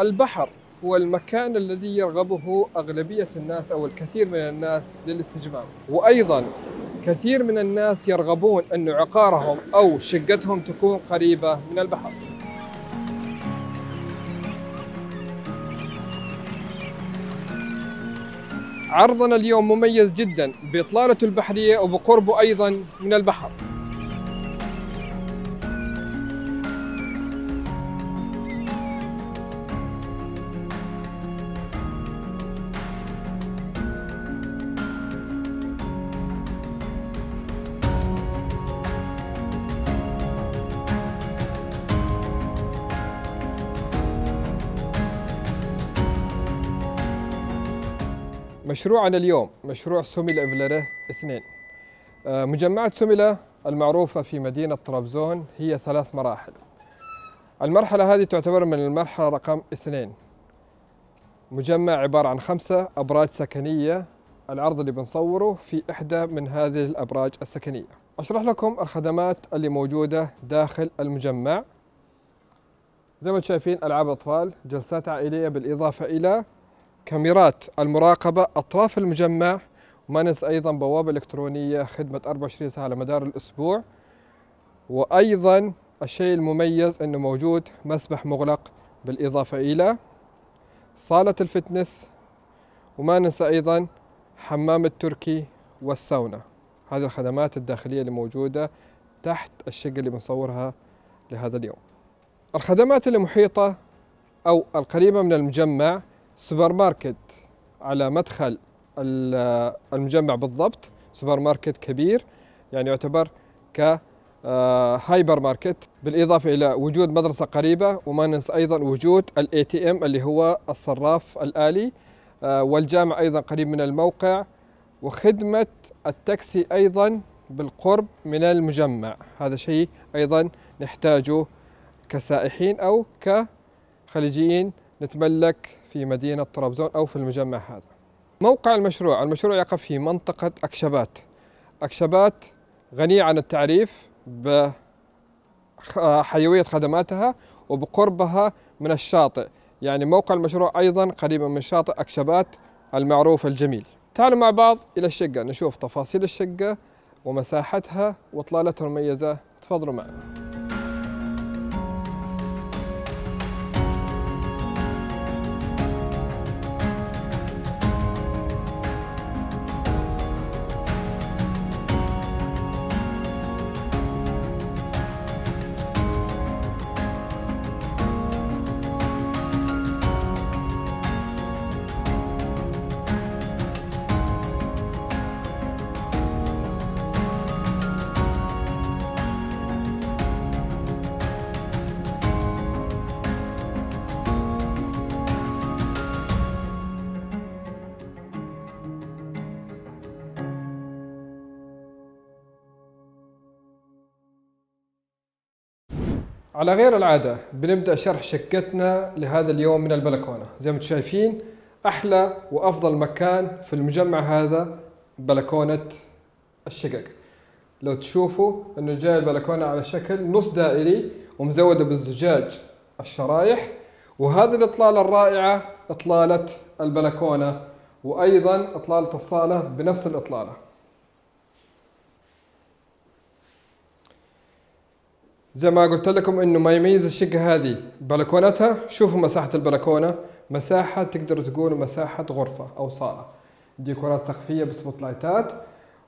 البحر هو المكان الذي يرغبه أغلبية الناس أو الكثير من الناس للاستجمام وأيضا كثير من الناس يرغبون أن عقارهم أو شقتهم تكون قريبة من البحر عرضنا اليوم مميز جدا بإطلالته البحرية وبقربه أيضا من البحر مشروعنا اليوم مشروع سوميلا إفلرة اثنين آه، مجمعة سوميلا المعروفة في مدينة طرابزون هي ثلاث مراحل المرحلة هذه تعتبر من المرحلة رقم اثنين مجمع عبارة عن خمسة أبراج سكنية العرض اللي بنصوره في إحدى من هذه الأبراج السكنية أشرح لكم الخدمات اللي موجودة داخل المجمع زي ما شايفين ألعاب أطفال جلسات عائلية بالإضافة إلى كاميرات المراقبة أطراف المجمع وما ننسى أيضا بوابة إلكترونية خدمة 24 ساعة على مدار الأسبوع وأيضا الشيء المميز أنه موجود مسبح مغلق بالإضافة إلى صالة الفتنس وما ننسى أيضا حمام التركي والساونا هذه الخدمات الداخلية اللي موجودة تحت الشقة اللي بنصورها لهذا اليوم الخدمات المحيطة أو القريبة من المجمع سوبر ماركت على مدخل المجمع بالضبط سوبر ماركت كبير يعني يعتبر ك آه، هايبر ماركت بالإضافة إلى وجود مدرسة قريبة وما ننسى أيضا وجود الاي تي ام اللي هو الصراف الآلي آه، والجامع أيضا قريب من الموقع وخدمة التاكسي أيضا بالقرب من المجمع هذا شيء أيضا نحتاجه كسائحين أو كخليجيين نتملك في مدينة طرابزون أو في المجمع هذا موقع المشروع المشروع يقع في منطقة أكشبات أكشبات غنية عن التعريف بحيوية خدماتها وبقربها من الشاطئ يعني موقع المشروع أيضا قريبا من شاطئ أكشبات المعروف الجميل تعالوا مع بعض إلى الشقة نشوف تفاصيل الشقة ومساحتها وإطلالتها المميزة تفضلوا معنا على غير العادة بنبدأ شرح شقتنا لهذا اليوم من البلكونة زي ما تشايفين شايفين أحلى وأفضل مكان في المجمع هذا بلكونة الشقق لو تشوفوا انه جاي البلكونة على شكل نص دائري ومزودة بالزجاج الشرايح وهذه الإطلالة الرائعة إطلالة البلكونة وأيضا إطلالة الصالة بنفس الإطلالة زي ما قلت لكم انه ما يميز الشقة هذه بلكونتها شوفوا مساحة البلكونة مساحة تقدروا تقولوا مساحة غرفة او صالة ديكورات سقفية بسبوت لايتات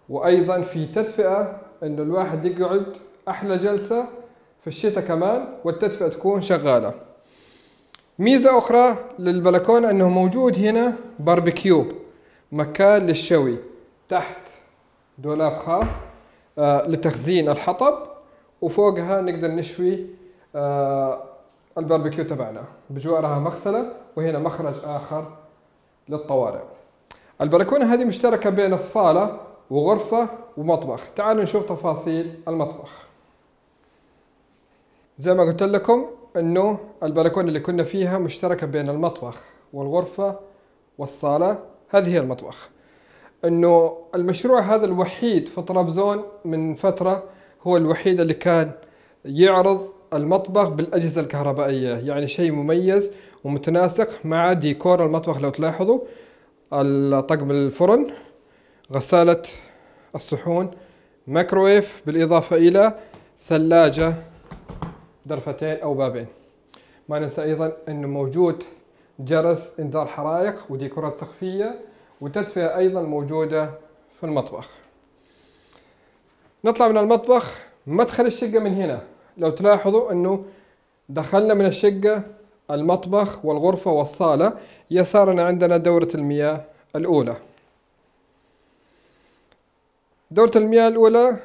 وايضا في تدفئة انه الواحد يقعد احلى جلسة في الشتاء كمان والتدفئة تكون شغالة ميزة اخرى للبلكونة انه موجود هنا باربيكيو مكان للشوي تحت دولاب خاص آه، لتخزين الحطب وفوقها نقدر نشوي آه، الباربيكيو تبعنا بجوارها مغسله وهنا مخرج اخر للطوارئ البلكونه هذه مشتركه بين الصاله وغرفه ومطبخ تعالوا نشوف تفاصيل المطبخ زي ما قلت لكم انه البلكونه اللي كنا فيها مشتركه بين المطبخ والغرفه والصاله هذه هي المطبخ انه المشروع هذا الوحيد في طرابزون من فتره هو الوحيد اللي كان يعرض المطبخ بالأجهزة الكهربائية يعني شيء مميز ومتناسق مع ديكور المطبخ لو تلاحظوا طقم الفرن غسالة الصحون مايكرويف بالإضافة إلى ثلاجة درفتين أو بابين ما ننسى أيضا أنه موجود جرس إنذار حرائق وديكورات سقفية وتدفئة أيضا موجودة في المطبخ نطلع من المطبخ مدخل الشقة من هنا لو تلاحظوا انه دخلنا من الشقة المطبخ والغرفة والصالة يسارنا عندنا دورة المياه الأولى دورة المياه الأولى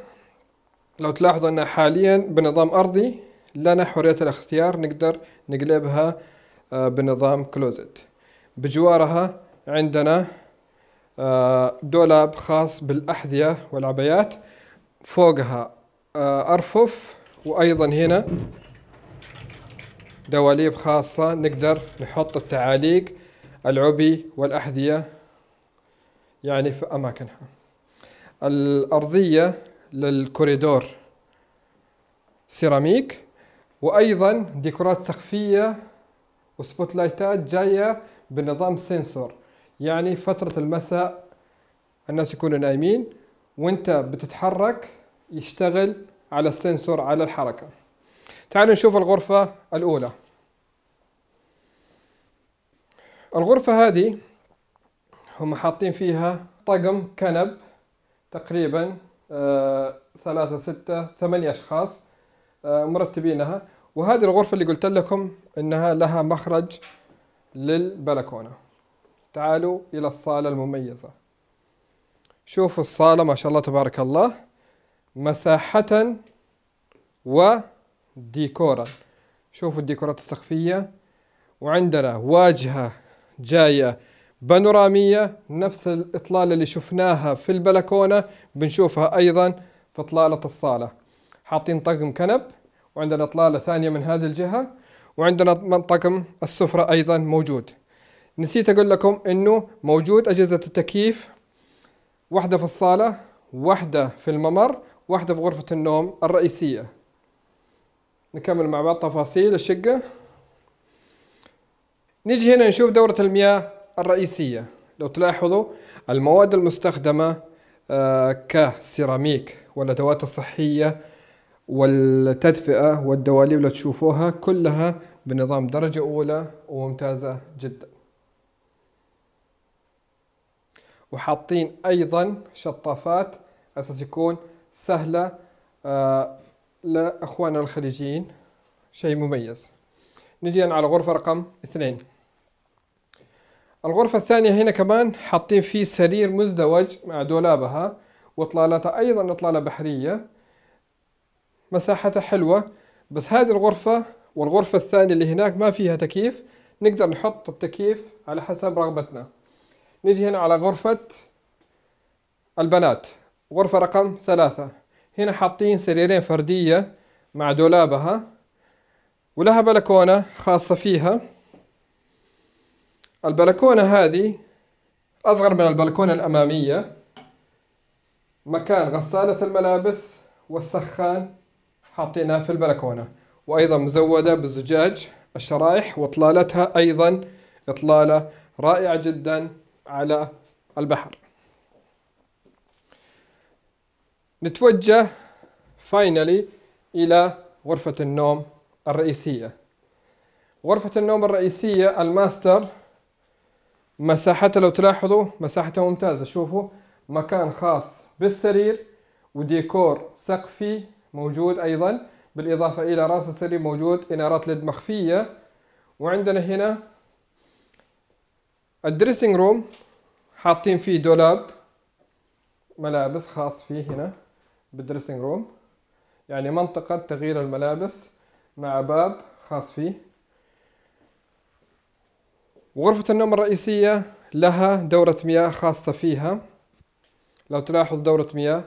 لو تلاحظوا أنها حاليا بنظام أرضي لنا حرية الاختيار نقدر نقلبها آه، بنظام كلوزت بجوارها عندنا آه، دولاب خاص بالأحذية والعبايات فوقها آه، أرفف وأيضا هنا دواليب خاصة نقدر نحط التعاليق العبي والأحذية يعني في أماكنها الأرضية للكوريدور سيراميك وأيضا ديكورات سقفية وسبوت لايتات جاية بنظام سنسور يعني فترة المساء الناس يكونوا نايمين وانت بتتحرك يشتغل على السنسور على الحركة تعالوا نشوف الغرفة الأولى الغرفة هذه هم حاطين فيها طقم كنب تقريبا آه، ثلاثة ستة ثمانية أشخاص آه، مرتبينها وهذه الغرفة اللي قلت لكم إنها لها مخرج للبلكونة تعالوا إلى الصالة المميزة شوفوا الصالة ما شاء الله تبارك الله مساحة وديكورا شوفوا الديكورات السقفية وعندنا واجهة جاية بانورامية نفس الإطلالة اللي شفناها في البلكونة بنشوفها أيضا في إطلالة الصالة حاطين طقم كنب وعندنا إطلالة ثانية من هذه الجهة وعندنا طقم السفرة أيضا موجود نسيت أقول لكم أنه موجود أجهزة التكييف واحدة في الصالة واحدة في الممر واحدة في غرفة النوم الرئيسية نكمل مع بعض تفاصيل الشقة نيجي هنا نشوف دورة المياه الرئيسية لو تلاحظوا المواد المستخدمة آه، كسيراميك والأدوات الصحية والتدفئة والدواليب اللي تشوفوها كلها بنظام درجة أولى وممتازة جدا وحاطين أيضا شطافات أساس يكون سهلة آه، لأخواننا الخليجيين شيء مميز نجي على الغرفة رقم اثنين الغرفة الثانية هنا كمان حاطين فيه سرير مزدوج مع دولابها وإطلالتها أيضا إطلالة بحرية مساحتها حلوة بس هذه الغرفة والغرفة الثانية اللي هناك ما فيها تكييف نقدر نحط التكييف على حسب رغبتنا نجي هنا على غرفة البنات غرفة رقم ثلاثة هنا حاطين سريرين فردية مع دولابها ولها بلكونة خاصة فيها البلكونة هذه أصغر من البلكونة الأمامية مكان غسالة الملابس والسخان حاطينها في البلكونة وأيضا مزودة بالزجاج الشرايح وإطلالتها أيضا إطلالة رائعة جدا على البحر نتوجه فاينلي إلى غرفة النوم الرئيسية غرفة النوم الرئيسية الماستر مساحتها لو تلاحظوا مساحتها ممتازة شوفوا مكان خاص بالسرير وديكور سقفي موجود أيضا بالإضافة إلى رأس السرير موجود إنارات ليد مخفية وعندنا هنا الدريسنج روم حاطين فيه دولاب ملابس خاص فيه هنا بالدريسنج روم يعني منطقة تغيير الملابس مع باب خاص فيه وغرفة النوم الرئيسية لها دورة مياه خاصة فيها لو تلاحظ دورة مياه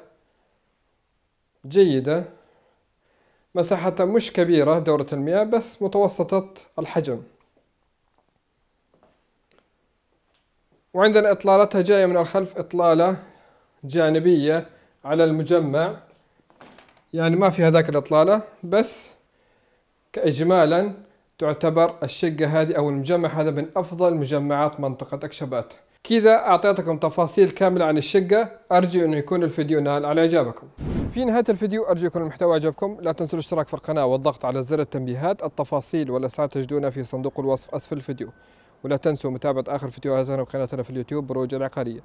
جيدة مساحتها مش كبيرة دورة المياه بس متوسطة الحجم وعندنا إطلالتها جاية من الخلف إطلالة جانبية على المجمع يعني ما في هذاك الإطلالة بس كإجمالا تعتبر الشقة هذه أو المجمع هذا من أفضل مجمعات منطقة أكشبات كذا أعطيتكم تفاصيل كاملة عن الشقة أرجو أنه يكون الفيديو نال على إعجابكم في نهاية الفيديو أرجو يكون المحتوى عجبكم لا تنسوا الاشتراك في القناة والضغط على زر التنبيهات التفاصيل والأسعار تجدونها في صندوق الوصف أسفل الفيديو ولا تنسوا متابعة آخر فيديوهاتنا وقناتنا في اليوتيوب بروج العقارية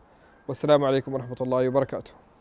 والسلام عليكم ورحمة الله وبركاته